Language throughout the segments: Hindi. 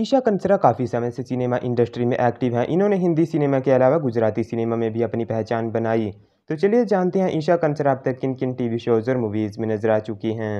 ईशा कंसरा काफ़ी समय से सिनेमा इंडस्ट्री में एक्टिव हैं इन्होंने हिंदी सिनेमा के अलावा गुजराती सिनेमा में भी अपनी पहचान बनाई तो चलिए जानते हैं ईशा कंसरा अब तक किन किन टीवी शोज़ और मूवीज़ में नजर आ चुकी हैं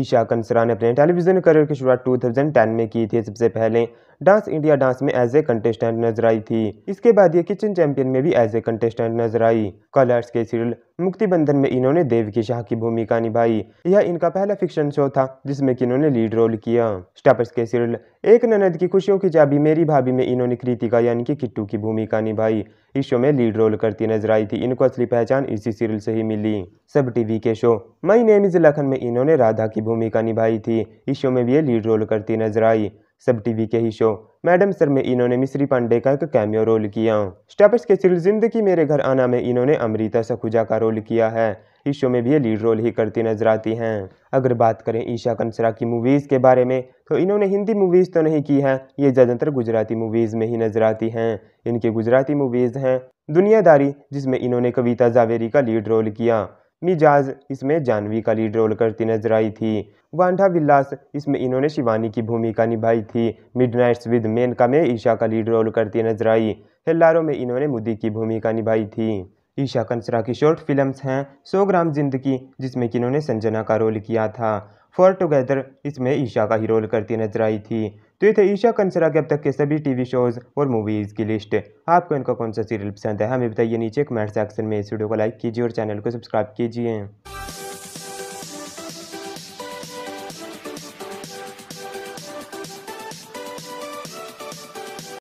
ईशा कंसरा ने अपने टेलीविज़न करियर की शुरुआत 2010 में की थी सबसे पहले डांस इंडिया डांस में एज ए कंटेस्टेंट नजर आई थी इसके बाद ये किचन चैंपियन में भी एज ए कंटेस्टेंट नजर आई कलर्स के सीरियल मुक्ति बंधन में इन्होंने देवकी शाह की भूमिका निभाई यह इनका पहला फिक्शन शो था जिसमें कि इन्होंने लीड रोल किया स्टापर्स के सीरियल एक ननद की खुशियों की चाबी मेरी भाभी में इन्होंने कृतिका यानी कि किट्टू की भूमिका निभाई इस शो में लीड रोल करती नजर आई थी इनको असली पहचान इसी सीरियल से ही मिली सब टीवी के show my name is Lakhan में इन्होंने राधा की भूमिका निभाई थी इस शो में भी ये लीड रोल करती नजर आई सब टीवी के ही शो मैडम सर में इन्होंने मिश्री पांडे का एक कैमियो रोल किया स्टेपस के सीरियल जिंदगी मेरे घर आना में इन्होंने अमृता सखुजा का रोल किया है इस शो में भी ये लीड रोल ही करती नजर आती हैं अगर बात करें ईशा कंसरा की मूवीज़ के बारे में तो इन्होंने हिंदी मूवीज़ तो नहीं की हैं ये ज़्यादातर गुजराती मूवीज़ में ही नजर आती हैं इनकी गुजराती मूवीज़ हैं दुनियादारी जिसमें इन्होंने कविता जावेरी का लीड रोल किया मिजाज इसमें जानवी का लीड रोल करती नजर आई थी वांडा विलास इसमें इन्होंने शिवानी की भूमिका निभाई थी मिडनाइट्स विद मेनका में ईशा का लीड रोल करती नजर आई हेल्लारो में इन्होंने मुदी की भूमिका निभाई थी ईशा कंसरा की शॉर्ट फिल्म्स हैं सौ ग्राम जिंदगी जिसमें कि इन्होंने संजना का रोल किया था फॉर टुगेदर इसमें ईशा का ही रोल करती नजर आई थी तो ये थे ईशा कंसरा के अब तक के सभी टीवी शोज़ और मूवीज़ की लिस्ट आपको इनका कौन सा सीरियल पसंद है हमें बताइए नीचे कमेंट सेक्शन में इस वीडियो को लाइक कीजिए और चैनल को सब्सक्राइब कीजिए